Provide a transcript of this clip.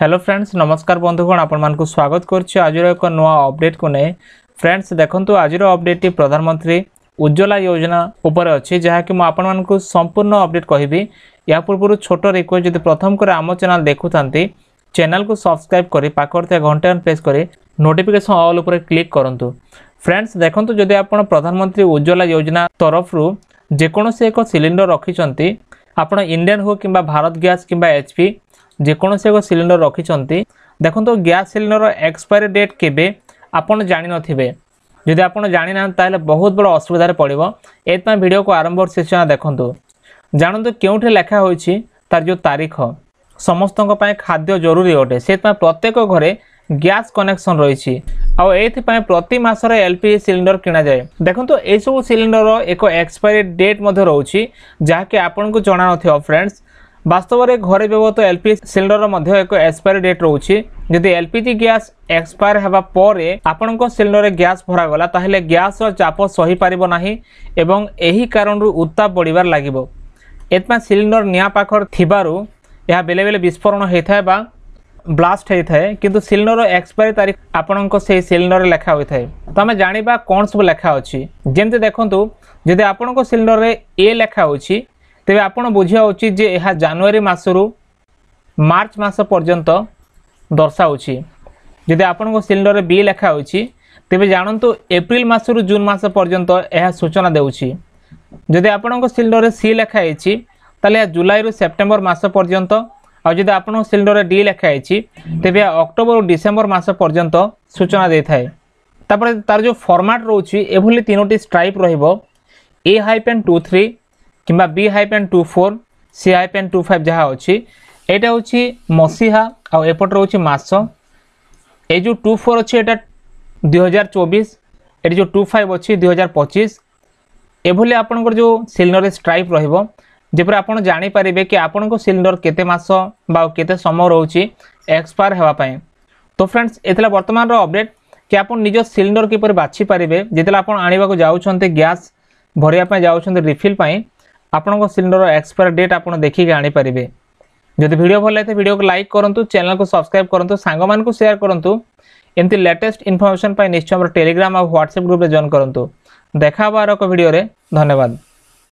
hello friends নমস্কার বন্ধুগণ আপনার স্বাগত করছি আজর এক নূয়া অপডেট কু নেই ফ্রেন্ডস দেখুন আজর অপডেটটি প্রধানমন্ত্রী উজ্জ্বলা যোজনা উপরে অছি যা কি আপনার সম্পূর্ণ অপডেট কহবি ইয়া পূর্ব ছোট রিকোয়েস্ট যদি প্রথম করে আম চ্যানেল দেখু থাকে চ্যানেলকে সবসক্রাইব করে পাখরে থাকা ঘণ্টা প্রেস করে নোটিফিকেসন অল উপরে ক্লিক করতু ফ্রেন্ডস দেখুন যদি আপনার প্রধানমন্ত্রী উজ্জ্বলা যোজনা তরফর যেকোন এক সিলিন্ডর রক্ষিছেন আপনার ইন্ডিয়ান হো কিংবা ভারত গ্যাস কিংবা এচপি ଯେକୌଣସି ଏକ ସିଲିଣ୍ଡର ରଖିଛନ୍ତି ଦେଖନ୍ତୁ ଗ୍ୟାସ୍ ସିଲିଣ୍ଡର ଏକ୍ସପାୟରୀ ଡେଟ୍ କେବେ ଆପଣ ଜାଣିନଥିବେ ଯଦି ଆପଣ ଜାଣିନାହାନ୍ତି ତାହେଲେ ବହୁତ ବଡ଼ ଅସୁବିଧାରେ ପଡ଼ିବ ଏଥିପାଇଁ ଭିଡ଼ିଓକୁ ଆରମ୍ଭ ଶେଷ ଦେଖନ୍ତୁ ଜାଣନ୍ତୁ କେଉଁଠି ଲେଖା ହୋଇଛି ତାର ଯେଉଁ ତାରିଖ ସମସ୍ତଙ୍କ ପାଇଁ ଖାଦ୍ୟ ଜରୁରୀ ଅଟେ ସେଥିପାଇଁ ପ୍ରତ୍ୟେକ ଘରେ ଗ୍ୟାସ୍ କନେକ୍ସନ୍ ରହିଛି ଆଉ ଏଇଥିପାଇଁ ପ୍ରତି ମାସରେ ଏଲ୍ ପି ଜି ସିଲିଣ୍ଡର କିଣାଯାଏ ଦେଖନ୍ତୁ ଏଇସବୁ ସିଲିଣ୍ଡରର ଏକ ଏକ୍ସପାୟରୀ ଡେଟ୍ ମଧ୍ୟ ରହୁଛି ଯାହାକି ଆପଣଙ୍କୁ ଜଣାନଥିବ ଫ୍ରେଣ୍ଡସ୍ বাস্তবের ঘরে ব্যবহৃত এলপি সিলিন্ডর মধ্যে এক এক্সপায়ারি ডেট রয়েছে যদি এলপিজি গ্যাস এক্সপায়ার হওয়া পরে আপনার সিলিন্ডরে গ্যাস ভরাগলা তাহলে গ্যাসর চাপ পারিব না এবং এই কারণ উত্তাপ বড়িবার লাগবে এপা সিলিন্ডর নিয়া পাখর বিস্ফোরণ ଏହା ବେଳେବେଳେ ବିସ୍ଫୋରଣ ব্লাষ্ট ବା ବ୍ଲାଷ୍ଟ কিন্তু କିନ୍ତୁ ସିଲିଣ୍ଡର তারিখ ତାରିଖ ଆପଣଙ୍କ ସେହି লেখা ଲେଖା ହୋଇଥାଏ তো আমি ଜାଣିବା କ'ଣ ସବୁ ଲେଖା ଅଛି ଯେମିତି ଦେଖନ୍ତୁ ଯଦି ଆପଣଙ୍କ ସିଲିଣ୍ଡରରେ ଏ ଲେଖା ହେଉଛି ତେବେ ଆପଣ ବୁଝିବା ଉଚିତ ଯେ ଏହା ଜାନୁଆରୀ ମାସରୁ ମାର୍ଚ୍ଚ ମାସ ପର୍ଯ୍ୟନ୍ତ ଦର୍ଶାଉଛି ଯଦି ଆପଣଙ୍କ ସିଲିଣ୍ଡରରେ ବି ଲେଖା ହୋଇଛି ତେବେ ଜାଣନ୍ତୁ ଏପ୍ରିଲ ମାସରୁ ଜୁନ୍ ମାସ ପର୍ଯ୍ୟନ୍ତ ଏହା ସୂଚନା ଦେଉଛି ଯଦି ଆପଣଙ୍କ ସିଲିଣ୍ଡରରେ ସି ଲେଖା ହେଇଛି ତାହେଲେ ଏହା ଜୁଲାଇରୁ ସେପ୍ଟେମ୍ବର ମାସ ପର୍ଯ୍ୟନ୍ତ ଆଉ ଯଦି ଆପଣଙ୍କ ସିଲିଣ୍ଡରରେ ଡି ଲେଖା ହେଇଛି ତେବେ ଏହା ଅକ୍ଟୋବରରୁ ଡିସେମ୍ବର ମାସ ପର୍ଯ୍ୟନ୍ତ ସୂଚନା ଦେଇଥାଏ ତାପରେ ତାର ଯେଉଁ ଫର୍ମାଟ୍ ରହୁଛି ଏଭଳି ତିନୋଟି ଷ୍ଟ୍ରାଇପ୍ ରହିବ ଏ ହାଇପେନ୍ ଟୁ ଥ୍ରୀ কিংবা B hyphen two four C hyphen two five ଯାହା ଅଛି ଏଇଟା ହେଉଛି ମସିହା ଆଉ ଏପଟେ ରହୁଛି ମାସ ଏଇ ଯେଉଁ ଟୁ ଫୋର୍ ଅଛି ଏଇଟା ଦୁଇହଜାର ଚବିଶ ଏଠି ଯେଉଁ ଟୁ ଫାଇଭ୍ ଅଛି ଦୁଇହଜାର ପଚିଶ ଏଭଳି ଆପଣଙ୍କର ଯେଉଁ ସିଲିଣ୍ଡରରେ ଷ୍ଟ୍ରାଇପ୍ ରହିବ ଯେପରି ଆପଣ ଜାଣିପାରିବେ କି ଆପଣଙ୍କ ସିଲିଣ୍ଡର କେତେ ମାସ ବା କେତେ ସମୟ ରହୁଛି ଏକ୍ସପାୟାର ହେବା ପାଇଁ ତ ଫ୍ରେଣ୍ଡସ୍ ଏ ଥିଲା ବର୍ତ୍ତମାନର ଅପଡ଼େଟ୍ କି ଆପଣ ନିଜ ସିଲିଣ୍ଡର କିପରି ବାଛି ପାରିବେ ଯେତେବେଳେ ଆପଣ ଆଣିବାକୁ ଯାଉଛନ୍ତି ଗ୍ୟାସ୍ ଭରିବା ପାଇଁ ଯାଉଛନ୍ତି ରିଫିଲ୍ ପାଇଁ ଆପଣଙ୍କ ସିଲିଣ୍ଡର ଏକ୍ସପାୟର ଡେଟ୍ ଆପଣ ଦେଖିକି ଆଣିପାରିବେ ଯଦି ଭିଡ଼ିଓ ଭଲ ଲାଗିଥାଏ ଭିଡ଼ିଓକୁ ଲାଇକ୍ କରନ୍ତୁ ଚ୍ୟାନେଲକୁ ସବସ୍କ୍ରାଇବ୍ କରନ୍ତୁ ସାଙ୍ଗମାନଙ୍କୁ ସେୟାର କରନ୍ତୁ ଏମିତି ଲେଟେଷ୍ଟ ଇନଫର୍ମେସନ୍ ପାଇଁ ନିଶ୍ଚୟ ଆମର ଟେଲିଗ୍ରାମ ଆଉ ହ୍ୱାଟ୍ସଆପ୍ ଗ୍ରୁପ୍ରେ ଜଏନ୍ କରନ୍ତୁ ଦେଖା ହେବ ଆର ଏକ ଭିଡ଼ିଓରେ ଧନ୍ୟବାଦ